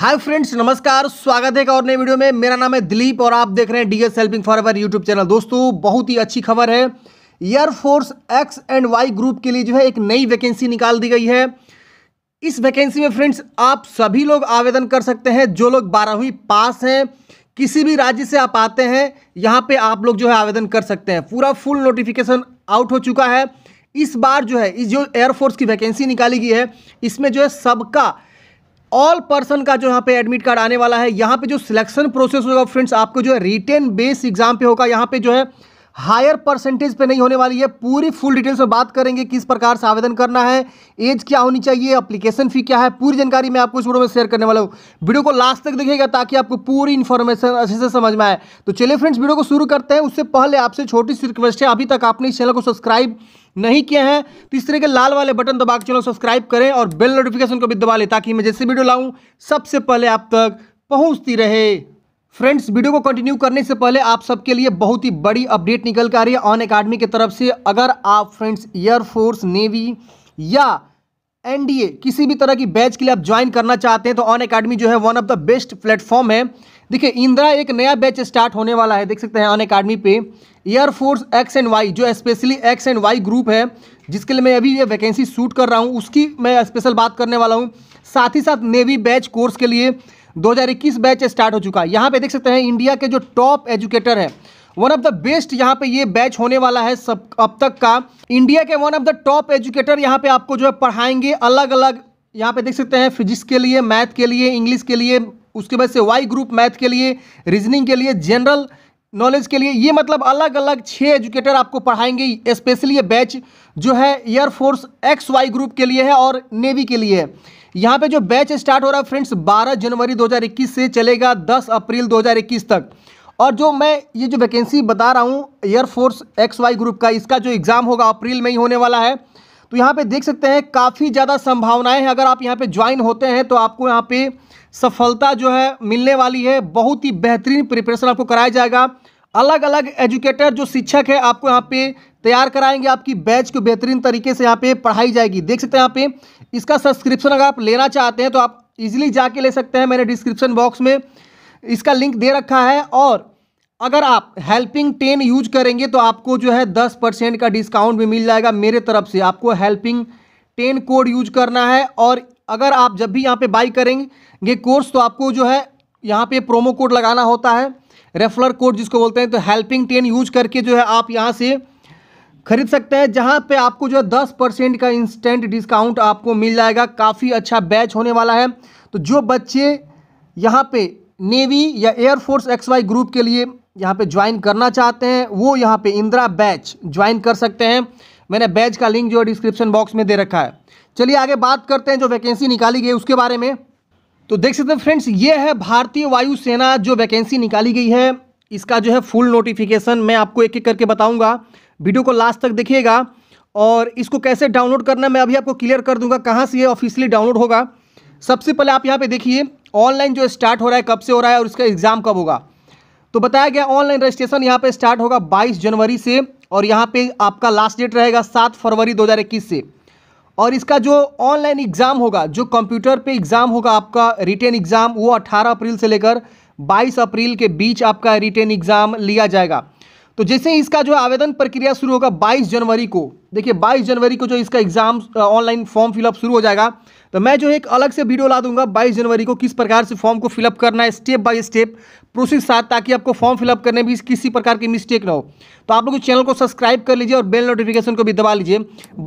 hi friends नमस्कार स्वागत है एक और नई वीडियो में मेरा नाम है दिलीप और आप देख रहे हैं DS helping for ever YouTube channel दोस्तों बहुत ही अच्छी खबर है air force X and Y group के लिए जो है एक नई वैकेंसी निकाल दी गई है इस वैकेंसी में फ्रेंड्स आप सभी लोग आवेदन कर सकते हैं जो लोग बारहवीं पास हैं किसी भी राज्य से आप आते हैं यहाँ पर आप लोग जो है आवेदन कर सकते हैं पूरा फुल नोटिफिकेशन आउट हो चुका है इस बार जो है इस जो एयरफोर्स की वैकेंसी निकाली गई है इसमें जो है सबका ऑल पर्सन का जो यहाँ पे एडमिट कार्ड आने वाला है यहाँ पे जो सिलेक्शन प्रोसेस होगा फ्रेंड्स आपको जो है रिटेन बेस एग्जाम पे होगा यहाँ पे जो है हायर परसेंटेज पे नहीं होने वाली है पूरी फुल डिटेल्स में बात करेंगे किस प्रकार से आवेदन करना है एज क्या होनी चाहिए अप्लीकेशन फी क्या है पूरी जानकारी मैं आपको इस वीडियो में शेयर करने वाला हूँ वीडियो को लास्ट तक देखिएगा ताकि आपको पूरी इन्फॉर्मेशन अच्छे से समझ में आए तो चलिए फ्रेंड्स वीडियो को शुरू करते हैं उससे पहले आपसे छोटी सी रिक्वेस्ट है अभी तक आपने इस चैनल को सब्सक्राइब नहीं किए हैं तो इस तरह के लाल वाले बटन दबा के चलो सब्सक्राइब करें और बेल नोटिफिकेशन को भी दबा लें ताकि मैं जैसे वीडियो लाऊं सबसे पहले आप तक पहुंचती रहे फ्रेंड्स वीडियो को कंटिन्यू करने से पहले आप सबके लिए बहुत ही बड़ी अपडेट निकल कर आ रही है ऑन अकेडमी की तरफ से अगर आप फ्रेंड्स एयरफोर्स नेवी या एनडीए किसी भी तरह की बैच के लिए आप ज्वाइन करना चाहते हैं तो ऑन अकेडमी जो है one of the best platform है देखिए इंदिरा एक नया बैच स्टार्ट होने वाला है देख सकते हैं ऑन अकेडमी पे एयरफोर्स एक्स एंड वाई जो specially X and Y group है जिसके लिए मैं अभी ये वैकेंसी शूट कर रहा हूँ उसकी मैं स्पेशल बात करने वाला हूँ साथ ही साथ नेवी बैच कोर्स के लिए 2021 बैच स्टार्ट हो चुका है यहाँ पे देख सकते हैं इंडिया के जो टॉप एजुकेटर हैं वन ऑफ द बेस्ट यहाँ पे ये बैच होने वाला है सब अब तक का इंडिया के one of the top educator यहाँ पे आपको जो है पढ़ाएंगे अलग अलग यहाँ पे देख सकते हैं फिजिक्स के लिए मैथ के लिए इंग्लिश के लिए उसके बाद से वाई ग्रुप मैथ के लिए रीजनिंग के लिए जनरल नॉलेज के लिए ये मतलब अलग अलग छः एजुकेटर आपको पढ़ाएंगे स्पेशली ये बैच जो है एयरफोर्स एक्स वाई ग्रुप के लिए है और नेवी के लिए है यहाँ पे जो बैच स्टार्ट हो रहा है फ्रेंड्स 12 जनवरी 2021 से चलेगा 10 अप्रैल 2021 तक और जो मैं ये जो वैकेंसी बता रहा हूँ एयरफोर्स एक्स वाई ग्रुप का इसका जो एग्ज़ाम होगा अप्रैल में ही होने वाला है तो यहाँ पे देख सकते हैं काफ़ी ज़्यादा संभावनाएं हैं अगर आप यहाँ पे ज्वाइन होते हैं तो आपको यहाँ पे सफलता जो है मिलने वाली है बहुत ही बेहतरीन प्रिपरेशन आपको कराया जाएगा अलग अलग एजुकेटर जो शिक्षक है आपको यहाँ पे तैयार कराएंगे आपकी बैच को बेहतरीन तरीके से यहाँ पे पढ़ाई जाएगी देख सकते हैं यहाँ पे इसका सब्सक्रिप्शन अगर आप लेना चाहते हैं तो आप इजिली जाके ले सकते हैं मैंने डिस्क्रिप्शन बॉक्स में इसका लिंक दे रखा है और अगर आप हेल्पिंग टेन यूज करेंगे तो आपको जो है दस परसेंट का डिस्काउंट भी मिल जाएगा मेरे तरफ से आपको हेल्पिंग टेन कोड यूज करना है और अगर आप जब भी यहाँ पे बाई करेंगे कोर्स तो आपको जो है यहाँ पे प्रोमो कोड लगाना होता है रेफलर कोड जिसको बोलते हैं तो हेल्पिंग टेन यूज करके जो है आप यहाँ से खरीद सकते हैं जहाँ पे आपको जो है दस परसेंट का इंस्टेंट डिस्काउंट आपको मिल जाएगा काफ़ी अच्छा बैच होने वाला है तो जो बच्चे यहाँ पर नेवी या एयरफोर्स एक्स वाई ग्रुप के लिए यहाँ पे ज्वाइन करना चाहते हैं वो यहाँ पे इंदिरा बैच ज्वाइन कर सकते हैं मैंने बैच का लिंक जो है डिस्क्रिप्शन बॉक्स में दे रखा है चलिए आगे बात करते हैं जो वैकेंसी निकाली गई उसके बारे में तो देख सकते हैं फ्रेंड्स ये है भारतीय वायुसेना जो वैकेंसी निकाली गई है इसका जो है फुल नोटिफिकेशन मैं आपको एक एक करके बताऊंगा वीडियो को लास्ट तक देखिएगा और इसको कैसे डाउनलोड करना मैं अभी आपको क्लियर कर दूंगा कहाँ से ये ऑफिशियली डाउनलोड होगा सबसे पहले आप यहाँ पे देखिए ऑनलाइन जो स्टार्ट हो रहा है कब से हो रहा है और इसका एग्ज़ाम कब होगा तो बताया गया ऑनलाइन रजिस्ट्रेशन यहाँ पे स्टार्ट होगा 22 जनवरी से और यहाँ पे आपका लास्ट डेट रहेगा 7 फरवरी 2021 से और इसका जो ऑनलाइन एग्ज़ाम होगा जो कंप्यूटर पे एग्ज़ाम होगा आपका रिटेन एग्ज़ाम वो 18 अप्रैल से लेकर 22 अप्रैल के बीच आपका रिटेन एग्ज़ाम लिया जाएगा तो जैसे ही इसका जो आवेदन प्रक्रिया शुरू होगा 22 जनवरी को देखिए 22 जनवरी को जो इसका एग्जाम ऑनलाइन फॉर्म फिलअप शुरू हो जाएगा तो मैं जो एक अलग से वीडियो ला दूंगा 22 जनवरी को किस प्रकार से फॉर्म को फिलअप करना है स्टेप बाय स्टेप प्रोसेस साथ ताकि आपको फॉर्म फिलअप करने में किसी प्रकार की मिस्टेक ना हो तो आप लोग चैनल को सब्सक्राइब कर लीजिए और बेल नोटिफिकेशन को भी दबा लीजिए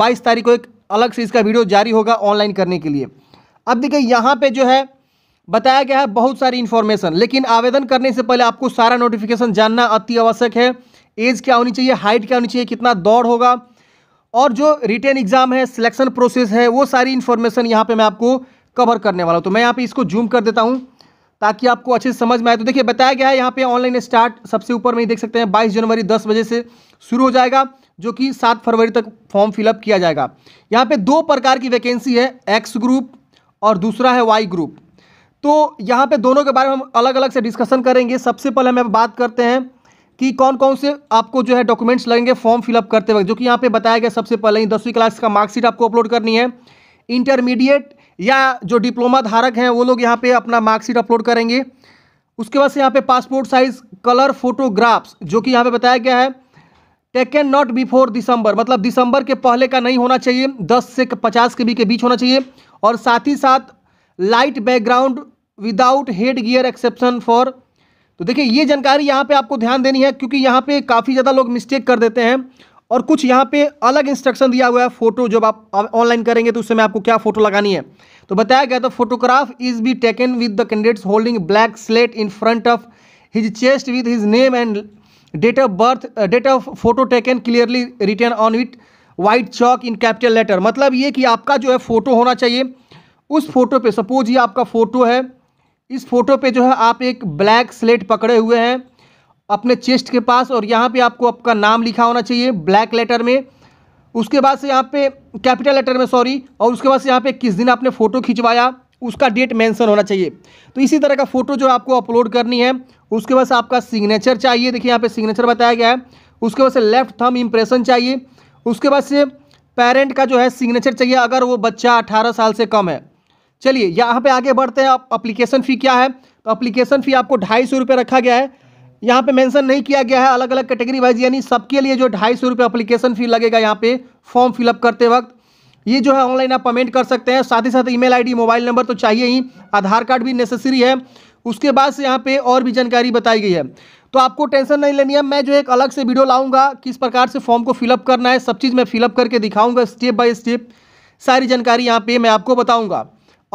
बाईस तारीख को एक अलग से इसका वीडियो जारी होगा ऑनलाइन करने के लिए अब देखिए यहाँ पर जो है बताया गया है बहुत सारी इन्फॉर्मेशन लेकिन आवेदन करने से पहले आपको सारा नोटिफिकेशन जानना अति आवश्यक है एज क्या होनी चाहिए हाइट क्या होनी चाहिए कितना दौड़ होगा और जो रिटर्न एग्जाम है सिलेक्शन प्रोसेस है वो सारी इन्फॉर्मेशन यहाँ पे मैं आपको कवर करने वाला हूँ तो मैं यहाँ पे इसको जूम कर देता हूँ ताकि आपको अच्छे से समझ में आए तो देखिए बताया गया है यहाँ पे ऑनलाइन स्टार्ट सबसे ऊपर में ही देख सकते हैं बाईस जनवरी दस बजे से शुरू हो जाएगा जो कि सात फरवरी तक फॉर्म फिलअप किया जाएगा यहाँ पर दो प्रकार की वैकेंसी है एक्स ग्रुप और दूसरा है वाई ग्रुप तो यहाँ पर दोनों के बारे में हम अलग अलग से डिस्कशन करेंगे सबसे पहले हम बात करते हैं कि कौन कौन से आपको जो है डॉक्यूमेंट्स लगेंगे फॉर्म फिलअप करते वक्त जो कि यहाँ पे बताया गया सबसे पहले ही दसवीं क्लास का मार्कशीट आपको अपलोड करनी है इंटरमीडिएट या जो डिप्लोमा धारक हैं वो लोग यहाँ पे अपना मार्कशीट अपलोड करेंगे उसके बाद से यहाँ पे पासपोर्ट साइज कलर फोटोग्राफ्स जो कि यहाँ पे बताया गया है टेकन नॉट बिफोर दिसंबर मतलब दिसंबर के पहले का नहीं होना चाहिए दस से पचास के बी के बीच होना चाहिए और साथ ही साथ light background without head gear exception for तो देखिए ये जानकारी यहाँ पे आपको ध्यान देनी है क्योंकि यहाँ पे काफ़ी ज़्यादा लोग मिस्टेक कर देते हैं और कुछ यहाँ पे अलग इंस्ट्रक्शन दिया हुआ है फोटो जब आप ऑनलाइन करेंगे तो उस समय आपको क्या फोटो लगानी है तो बताया गया तो photograph is be taken with the candidates holding black slate in front of his chest with his name and date of birth date of photo taken clearly written on with white chalk in capital letter मतलब ये कि आपका जो है photo होना चाहिए उस photo पे सपोज ये आपका फोटो है इस फोटो पे जो है आप एक ब्लैक स्लेट पकड़े हुए हैं अपने चेस्ट के पास और यहाँ पे आपको आपका नाम लिखा होना चाहिए ब्लैक लेटर में उसके बाद से यहाँ पे कैपिटल लेटर में सॉरी और उसके बाद से यहाँ पे किस दिन आपने फ़ोटो खिंचवाया उसका डेट मेंशन होना चाहिए तो इसी तरह का फ़ोटो जो आपको अपलोड करनी है उसके बाद से आपका सिग्नेचर चाहिए देखिए यहाँ पर सिग्नेचर बताया गया है उसके बाद से लेफ्ट थम इम्प्रेशन चाहिए उसके बाद से पेरेंट का जो है सिग्नेचर चाहिए अगर वो बच्चा अठारह साल से कम है चलिए यहाँ पे आगे बढ़ते हैं आप अप्लीकेशन फ़ी क्या है तो अप्लीकेशन फ़ी आपको ढाई सौ रुपये रखा गया है यहाँ पे मेंशन नहीं किया गया है अलग अलग कैटेगरी वाइज यानी सबके लिए जो ढाई सौ रुपये अप्लीकेशन फ़ी लगेगा यहाँ पे फॉर्म फिलअप करते वक्त ये जो है ऑनलाइन आप पेमेंट कर सकते हैं साथ ही साथ ईमेल आईडी मोबाइल नंबर तो चाहिए ही आधार कार्ड भी नेसेसरी है उसके बाद से यहाँ पर और भी जानकारी बताई गई है तो आपको टेंशन नहीं लेनी है मैं जो एक अलग से वीडियो लाऊँगा किस प्रकार से फॉर्म को फिलअप करना है सब चीज़ मैं फिलअप करके दिखाऊँगा स्टेप बाई स्टेप सारी जानकारी यहाँ पर मैं आपको बताऊँगा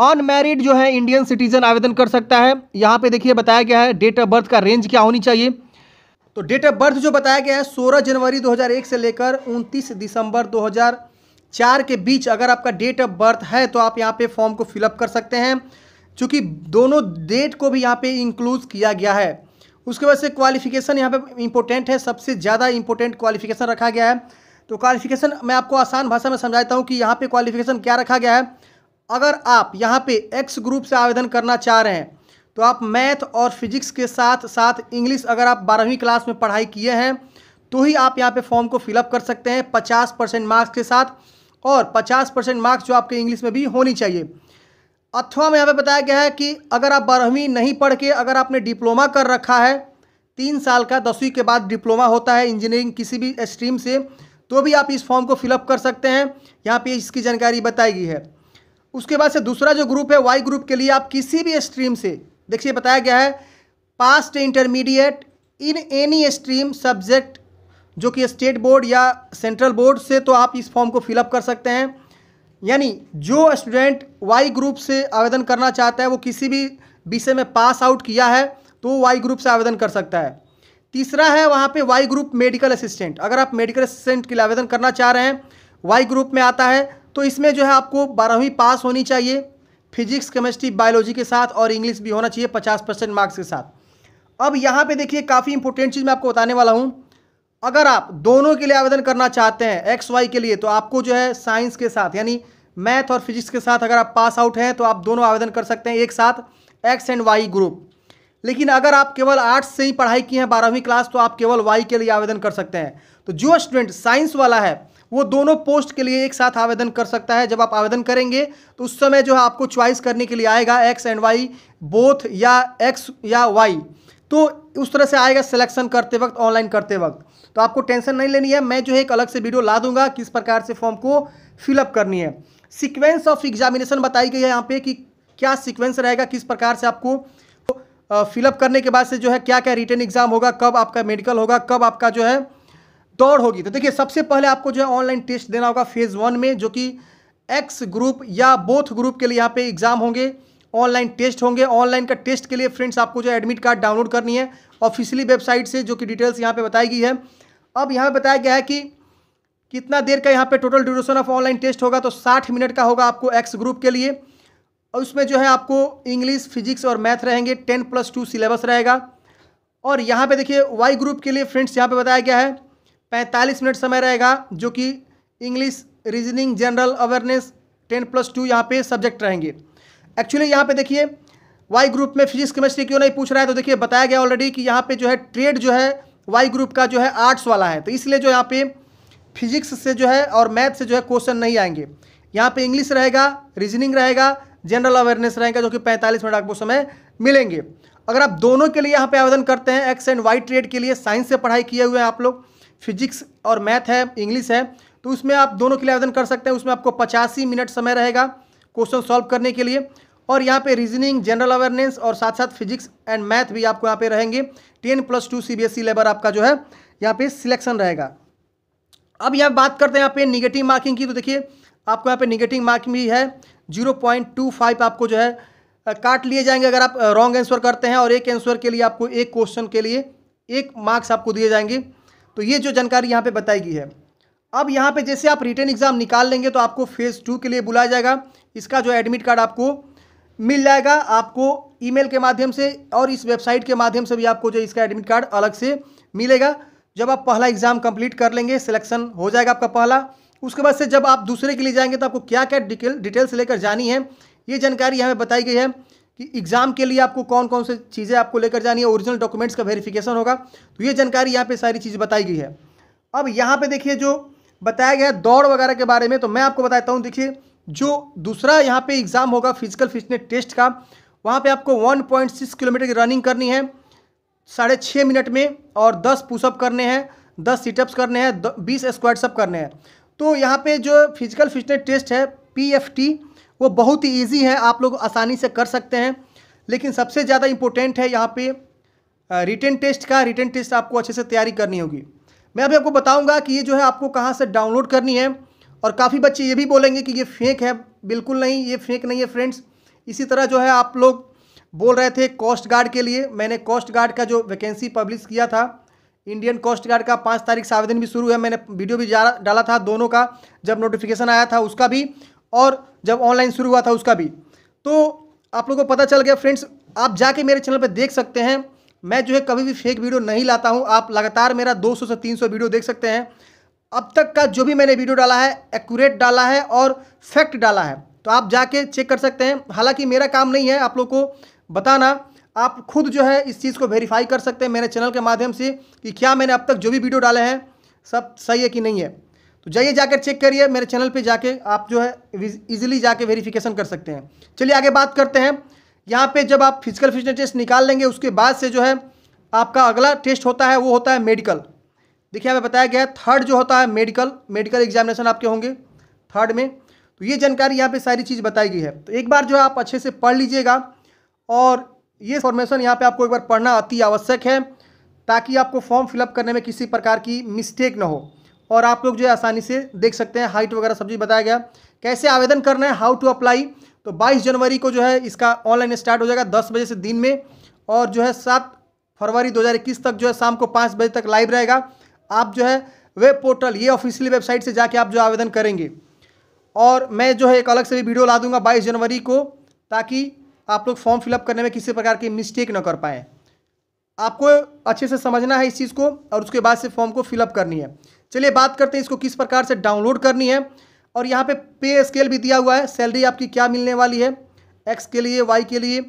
अनमेरिड जो है इंडियन सिटीजन आवेदन कर सकता है यहाँ पे देखिए बताया गया है डेट ऑफ बर्थ का रेंज क्या होनी चाहिए तो डेट ऑफ बर्थ जो बताया गया है 16 जनवरी 2001 से लेकर 29 दिसंबर 2004 के बीच अगर आपका डेट ऑफ बर्थ है तो आप यहाँ पे फॉर्म को फिलअप कर सकते हैं चूँकि दोनों डेट को भी यहाँ पे इंक्लूज किया गया है उसके वजह से क्वालिफिकेशन यहाँ पे इंपॉर्टेंट है सबसे ज़्यादा इंपॉर्टेंट क्वालिफिकेशन रखा गया है तो क्वालिफिकेशन मैं आपको आसान भाषा में समझाता हूँ कि यहाँ पे क्वालिफिकेशन क्या रखा गया है अगर आप यहाँ पे एक्स ग्रुप से आवेदन करना चाह रहे हैं तो आप मैथ और फिजिक्स के साथ साथ इंग्लिश अगर आप बारहवीं क्लास में पढ़ाई किए हैं तो ही आप यहाँ पे फॉर्म को फिलअप कर सकते हैं पचास परसेंट मार्क्स के साथ और पचास परसेंट मार्क्स जो आपके इंग्लिश में भी होनी चाहिए अथवा में यहाँ पे बताया गया है कि अगर आप बारहवीं नहीं पढ़ के अगर आपने डिप्लोमा कर रखा है तीन साल का दसवीं के बाद डिप्लोमा होता है इंजीनियरिंग किसी भी स्ट्रीम से तो भी आप इस फॉर्म को फिलअप कर सकते हैं यहाँ पे इसकी जानकारी बताई गई है उसके बाद से दूसरा जो ग्रुप है वाई ग्रुप के लिए आप किसी भी स्ट्रीम से देखिए बताया गया है passed intermediate in any stream subject जो कि स्टेट बोर्ड या सेंट्रल बोर्ड से तो आप इस फॉर्म को फिलअप कर सकते हैं यानी जो स्टूडेंट वाई ग्रुप से आवेदन करना चाहता है वो किसी भी विषय में पास आउट किया है तो वाई ग्रुप से आवेदन कर सकता है तीसरा है वहाँ पे वाई ग्रुप मेडिकल असिस्टेंट अगर आप मेडिकल असिस्टेंट के लिए आवेदन करना चाह रहे हैं वाई ग्रुप में आता है तो इसमें जो है आपको बारहवीं पास होनी चाहिए फिजिक्स केमिस्ट्री बायोलॉजी के साथ और इंग्लिश भी होना चाहिए पचास परसेंट मार्क्स के साथ अब यहाँ पे देखिए काफ़ी इंपॉर्टेंट चीज़ मैं आपको बताने वाला हूँ अगर आप दोनों के लिए आवेदन करना चाहते हैं एक्स वाई के लिए तो आपको जो है साइंस के साथ यानी मैथ और फिजिक्स के साथ अगर आप पास आउट हैं तो आप दोनों आवेदन कर सकते हैं एक साथ एक्स एंड वाई ग्रुप लेकिन अगर आप केवल आर्ट्स से ही पढ़ाई की है बारहवीं क्लास तो आप केवल वाई के लिए आवेदन कर सकते हैं तो जो स्टूडेंट साइंस वाला है वो दोनों पोस्ट के लिए एक साथ आवेदन कर सकता है जब आप आवेदन करेंगे तो उस समय जो है आपको च्वाइस करने के लिए आएगा एक्स एंड वाई बोथ या एक्स या वाई तो उस तरह से आएगा सिलेक्शन करते वक्त ऑनलाइन करते वक्त तो आपको टेंशन नहीं लेनी है मैं जो है एक अलग से वीडियो ला दूंगा किस प्रकार से फॉर्म को फिलअप करनी है सीक्वेंस ऑफ एग्जामिनेशन बताई गई है यहाँ पे कि क्या सीक्वेंस रहेगा किस प्रकार से आपको फिलअप करने के बाद से जो है क्या क्या रिटर्न एग्जाम होगा कब आपका मेडिकल होगा कब आपका जो है दौड़ होगी तो देखिए सबसे पहले आपको जो है ऑनलाइन टेस्ट देना होगा फेज़ वन में जो कि एक्स ग्रुप या बोथ ग्रुप के लिए यहाँ पे एग्ज़ाम होंगे ऑनलाइन टेस्ट होंगे ऑनलाइन का टेस्ट के लिए फ्रेंड्स आपको जो है एडमिट कार्ड डाउनलोड करनी है ऑफिशियली वेबसाइट से जो कि डिटेल्स यहाँ पे बताई गई है अब यहाँ बताया गया है कि कितना देर का यहाँ पे total duration of online test होगा तो साठ मिनट का होगा आपको एक्स ग्रुप के लिए और उसमें जो है आपको इंग्लिश फिजिक्स और मैथ रहेंगे टेन प्लस टू सिलेबस रहेगा और यहाँ पर देखिए वाई ग्रुप के लिए फ्रेंड्स यहाँ पर बताया गया है पैंतालीस मिनट समय रहेगा जो कि English reasoning general awareness ten plus two यहाँ पे सब्जेक्ट रहेंगे एक्चुअली यहाँ पे देखिए वाई ग्रुप में फिजिक्स केमिस्ट्री क्यों नहीं पूछ रहा है तो देखिए बताया गया ऑलरेडी कि यहाँ पे जो है ट्रेड जो है वाई ग्रुप का जो है आर्ट्स वाला है तो इसलिए जो यहाँ पे फिजिक्स से जो है और मैथ से जो है क्वेश्चन नहीं आएंगे यहाँ पे इंग्लिश रहेगा रीजनिंग रहेगा जनरल अवेयरनेस रहेगा जो कि पैंतालीस मिनट आपको समय मिलेंगे अगर आप दोनों के लिए यहाँ पे आवेदन करते हैं एक्स एंड वाई ट्रेड के लिए साइंस से पढ़ाई किए हुए हैं आप लोग फिजिक्स और मैथ है इंग्लिश है तो उसमें आप दोनों के लिए आवेदन कर सकते हैं उसमें आपको पचासी मिनट समय रहेगा क्वेश्चन सॉल्व करने के लिए और यहाँ पे रीजनिंग जनरल अवेयरनेस और साथ साथ फिजिक्स एंड मैथ भी आपको यहाँ पे रहेंगे ten plus two C B S लेबर आपका जो है यहाँ पे सिलेक्शन रहेगा अब यहाँ बात करते हैं यहाँ पे निगेटिव मार्किंग की तो देखिए आपको यहाँ पे निगेटिव मार्किंग भी है जीरो पॉइंट टू फाइव आपको जो है काट लिए जाएंगे अगर आप रॉन्ग आंसर करते हैं और एक आंसर के लिए आपको एक क्वेश्चन के लिए एक मार्क्स आपको दिए जाएंगे तो ये जो जानकारी यहाँ पे बताई गई है अब यहाँ पे जैसे आप रिटर्न एग्ज़ाम निकाल लेंगे तो आपको फेज़ टू के लिए बुलाया जाएगा इसका जो एडमिट कार्ड आपको मिल जाएगा आपको ईमेल के माध्यम से और इस वेबसाइट के माध्यम से भी आपको जो इसका एडमिट कार्ड अलग से मिलेगा जब आप पहला एग्ज़ाम कंप्लीट कर लेंगे सिलेक्शन हो जाएगा आपका पहला उसके बाद से जब आप दूसरे के लिए जाएंगे तो आपको क्या क्या डिटेल डिटेल्स लेकर जानी है ये जानकारी यहाँ पे बताई गई है कि एग्ज़ाम के लिए आपको कौन कौन से चीज़ें आपको लेकर जानी है ओरिजिनल डॉक्यूमेंट्स का वेरिफिकेशन होगा तो ये जानकारी यहाँ पे सारी चीज़ बताई गई है अब यहाँ पे देखिए जो बताया गया है दौड़ वगैरह के बारे में तो मैं आपको बताता हूँ देखिए जो दूसरा यहाँ पे एग्ज़ाम होगा फिजिकल फिटनेस टेस्ट का वहाँ पे आपको 1.6 किलोमीटर की रनिंग करनी है साढ़े छः मिनट में और 10 पुशअप करने हैं 10 सीटअप्स करने हैं 20 स्क्वाड्सअप करने हैं तो यहाँ पे जो फिजिकल फिटनेस टेस्ट है पी वो बहुत ही ईजी है आप लोग आसानी से कर सकते हैं लेकिन सबसे ज़्यादा इंपॉर्टेंट है यहाँ पे रिटर्न टेस्ट का रिटर्न टेस्ट आपको अच्छे से तैयारी करनी होगी मैं अभी आपको बताऊँगा कि ये जो है आपको कहाँ से डाउनलोड करनी है और काफ़ी बच्चे ये भी बोलेंगे कि ये फेक है बिल्कुल नहीं ये फेक नहीं है फ्रेंड्स इसी तरह जो है आप लोग बोल रहे थे कोस्ट गार्ड के लिए मैंने कोस्ट गार्ड का जो वैकेंसी पब्लिश किया था इंडियन कोस्ट गार्ड का पाँच तारीख से आवेदन भी शुरू है मैंने वीडियो भी डाला था दोनों का जब नोटिफिकेशन आया था उसका भी और जब ऑनलाइन शुरू हुआ था उसका भी तो आप लोगों को पता चल गया फ्रेंड्स आप जाके मेरे चैनल पर देख सकते हैं मैं जो है कभी भी फेक वीडियो नहीं लाता हूँ आप लगातार मेरा 200 से 300 वीडियो देख सकते हैं अब तक का जो भी मैंने वीडियो डाला है एक्यूरेट डाला है और फैक्ट डाला है तो आप जाके चेक कर सकते हैं हालांकि मेरा काम नहीं है आप लोग को बताना आप खुद जो है इस चीज़ को वेरीफाई कर सकते हैं मेरे चैनल के माध्यम से कि क्या मैंने अब तक जो भी वीडियो डाले हैं सब सही है कि नहीं है तो जाइए जाकर चेक करिए मेरे चैनल पे जाके आप जो है इजीली जाके वेरिफिकेशन कर सकते हैं चलिए आगे बात करते हैं यहाँ पे जब आप फिजिकल फिटनेस टेस्ट निकाल लेंगे उसके बाद से जो है आपका अगला टेस्ट होता है वो होता है मेडिकल देखिए हमें बताया गया है थर्ड जो होता है मेडिकल मेडिकल एग्जामिनेशन आपके होंगे थर्ड में तो ये जानकारी यहाँ पर सारी चीज़ बताई गई है तो एक बार जो है आप अच्छे से पढ़ लीजिएगा और ये इन्फॉर्मेशन यहाँ पर आपको एक बार पढ़ना अति आवश्यक है ताकि आपको फॉर्म फिलअप करने में किसी प्रकार की मिस्टेक ना हो और आप लोग जो है आसानी से देख सकते हैं हाइट वगैरह सब चीज़ बताया गया कैसे आवेदन करना है हाउ टू अप्लाई तो 22 जनवरी को जो है इसका ऑनलाइन स्टार्ट हो जाएगा 10 बजे से दिन में और जो है 7 फरवरी 2021 तक जो है शाम को 5 बजे तक लाइव रहेगा आप जो है वेब पोर्टल ये ऑफिशियली वेबसाइट से जाके आप जो आवेदन करेंगे और मैं जो है एक अलग से भी वीडियो ला दूंगा बाईस जनवरी को ताकि आप लोग फॉर्म फिलअप करने में किसी प्रकार की मिस्टेक ना कर पाएँ आपको अच्छे से समझना है इस चीज़ को और उसके बाद से फॉर्म को फिलअप करनी है चलिए बात करते हैं इसको किस प्रकार से डाउनलोड करनी है और यहाँ पे पे स्केल भी दिया हुआ है सैलरी आपकी क्या मिलने वाली है एक्स के लिए वाई के लिए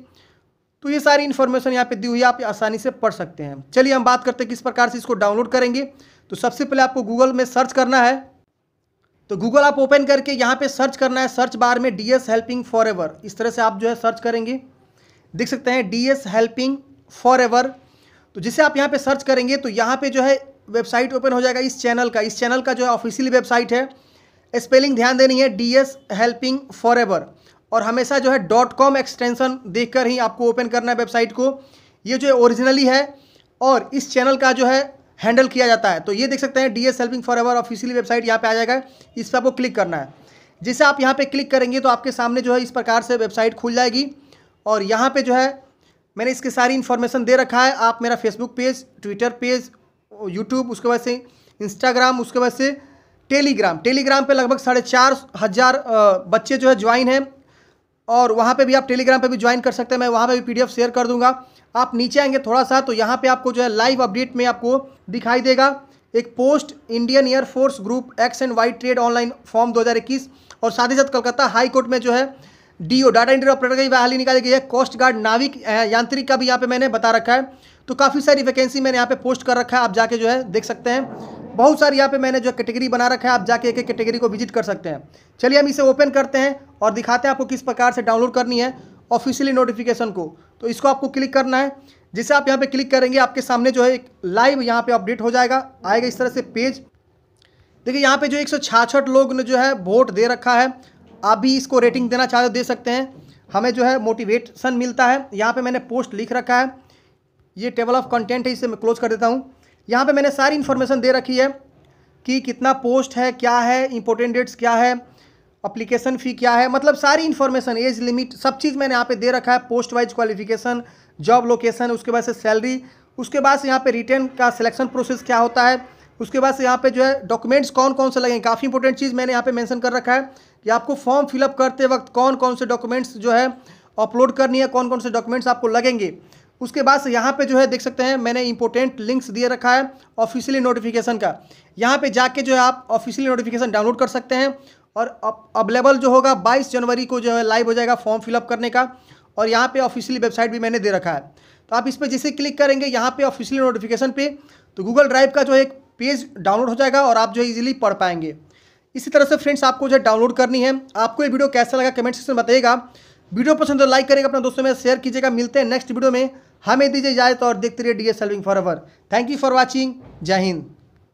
तो ये सारी इन्फॉर्मेशन यहाँ पे दी हुई है आप आसानी से पढ़ सकते हैं चलिए हम बात करते हैं किस प्रकार से इसको डाउनलोड करेंगे तो सबसे पहले आपको गूगल में सर्च करना है तो गूगल आप ओपन करके यहाँ पे सर्च करना है सर्च बार में D S helping for ever इस तरह से आप जो है सर्च करेंगे देख सकते हैं D S helping for ever तो जिसे आप यहाँ पर सर्च करेंगे तो यहाँ पर जो है वेबसाइट ओपन हो जाएगा इस चैनल का इस चैनल का जो है ऑफिशियल वेबसाइट है स्पेलिंग ध्यान देनी है D S helping for forever और हमेशा जो है डॉट कॉम देख कर ही आपको ओपन करना है वेबसाइट को ये जो है ओरिजिनली है और इस चैनल का जो है हैंडल किया जाता है तो ये देख सकते हैं D S helping for forever official website यहाँ पे आ जाएगा इस पर आपको क्लिक करना है जैसे आप यहाँ पे क्लिक करेंगे तो आपके सामने जो है इस प्रकार से वेबसाइट खुल जाएगी और यहाँ पे जो है मैंने इसकी सारी इन्फॉर्मेशन दे रखा है आप मेरा Facebook page Twitter page YouTube उसके बाद से इंस्टाग्राम उसके बाद से टेलीग्राम टेलीग्राम पे लगभग साढ़े चार हज़ार बच्चे जो है ज्वाइन हैं और वहाँ पे भी आप टेलीग्राम पे भी ज्वाइन कर सकते हैं मैं वहाँ पे भी पीडीएफ शेयर कर दूंगा आप नीचे आएंगे थोड़ा सा तो यहाँ पे आपको जो है लाइव अपडेट में आपको दिखाई देगा एक post Indian air force group X and Y trade online form दो और साथ ही साथ कलकत्ता हाईकोर्ट में जो है डी डाटा इंटर ऑपरेटर की बहाली निकाली गई है कोस्ट गार्ड नाविक यांत्रिक का भी यहाँ पर मैंने बता रखा है तो काफ़ी सारी वैकेंसी मैंने यहाँ पे पोस्ट कर रखा है आप जाके जो है देख सकते हैं बहुत सारी यहाँ पे मैंने जो कैटेगरी बना रखा है आप जाके एक एक कैटेगरी को विजिट कर सकते हैं चलिए हम इसे ओपन करते हैं और दिखाते हैं आपको किस प्रकार से डाउनलोड करनी है ऑफिशियली नोटिफिकेशन को तो इसको आपको क्लिक करना है जिसे आप यहाँ पर क्लिक करेंगे आपके सामने जो है एक लाइव यहाँ पर अपडेट हो जाएगा आएगा इस तरह से पेज देखिए यहाँ पर जो एक लोग ने जो है वोट दे रखा है आप भी इसको रेटिंग देना चाहते हो तो दे सकते हैं हमें जो है मोटिवेशन मिलता है यहाँ पे मैंने पोस्ट लिख रखा है ये टेबल ऑफ कंटेंट है इसे मैं क्लोज कर देता हूँ यहाँ पे मैंने सारी इन्फॉर्मेशन दे रखी है कि कितना पोस्ट है क्या है इंपॉर्टेंट डेट्स क्या है अप्लीकेशन फ़ी क्या है मतलब सारी इन्फॉर्मेशन एज लिमिट सब चीज़ मैंने यहाँ पे दे रखा है post wise qualification job location उसके बाद से सैलरी उसके बाद से यहाँ पर रिटर्न का सिलेक्शन प्रोसेस क्या होता है उसके बाद से यहाँ पर जो है डॉक्यूमेंट्स कौन कौन से लगेंगे काफ़ी इंपॉर्टेंट चीज़ मैंने यहाँ पर मैंसन कर रखा है कि आपको फॉर्म फिलअप करते वक्त कौन कौन से डॉक्यूमेंट्स जो है अपलोड करनी है कौन कौन से डॉक्यूमेंट्स आपको लगेंगे उसके बाद से यहाँ पे जो है देख सकते हैं मैंने इंपॉर्टेंट लिंक्स दिए रखा है ऑफिशियली नोटिफिकेशन का यहाँ पे जाके जो है आप ऑफिशियली नोटिफिकेशन डाउनलोड कर सकते हैं और अवेलेबल जो होगा 22 जनवरी को जो है लाइव हो जाएगा फॉर्म फिलअप करने का और यहाँ पे ऑफिशियली वेबसाइट भी मैंने दे रखा है तो आप इस पर जैसे क्लिक करेंगे यहाँ पे ऑफिशियली नोटिफिकेशन पे तो गूगल ड्राइव का जो है एक पेज डाउनलोड हो जाएगा और आप जो है ईजिली पढ़ पाएंगे इसी तरह से फ्रेंड्स आपको जो है डाउनलोड करनी है आपको ये वीडियो कैसा लगा कमेंट सेक्शन में बताइएगा वीडियो पसंद तो लाइक करेगा अपने दोस्तों में शेयर कीजिएगा मिलते हैं नेक्स्ट वीडियो में हमें दीजिए इजाजत और देखते रहिए D S helping forever thank you for watching जय हिंद